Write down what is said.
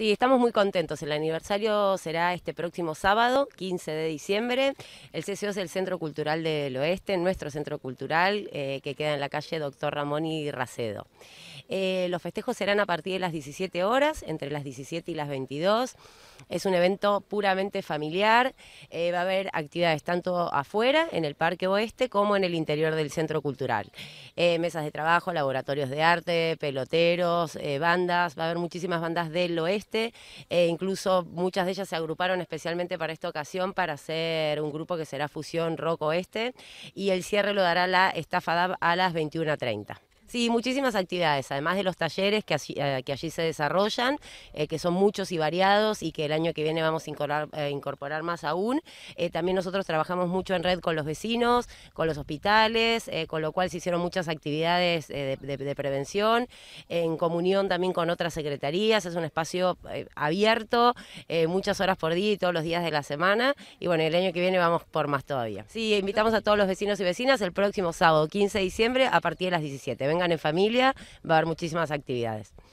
Sí, estamos muy contentos. El aniversario será este próximo sábado, 15 de diciembre. El CCO es el Centro Cultural del Oeste, nuestro centro cultural, eh, que queda en la calle Doctor Ramón y Racedo. Eh, los festejos serán a partir de las 17 horas, entre las 17 y las 22. Es un evento puramente familiar. Eh, va a haber actividades tanto afuera, en el Parque Oeste, como en el interior del Centro Cultural. mesas de trabajo, laboratorios de arte, peloteros, bandas. Va a haber muchísimas bandas del Oeste e incluso muchas de ellas se agruparon especialmente para esta ocasión para hacer un grupo que será fusión rock oeste. Y el cierre lo dará la estafada a las 21.30. Sí, muchísimas actividades, además de los talleres que, eh, allí, se desarrollan, eh, que son muchos y variados y que el año que viene vamos a incorporar, eh, más aún. también nosotros trabajamos mucho en red con los vecinos, con los hospitales, con lo cual se hicieron muchas actividades de, prevención, en comunión también con otras secretarías, es un espacio abierto, muchas horas por día y todos los días de la semana. Y bueno, el año que viene vamos por más todavía. Sí, invitamos a todos los vecinos y vecinas el próximo sábado, 15 de diciembre, a partir de las 17 vengan en familia, va a haber muchísimas actividades.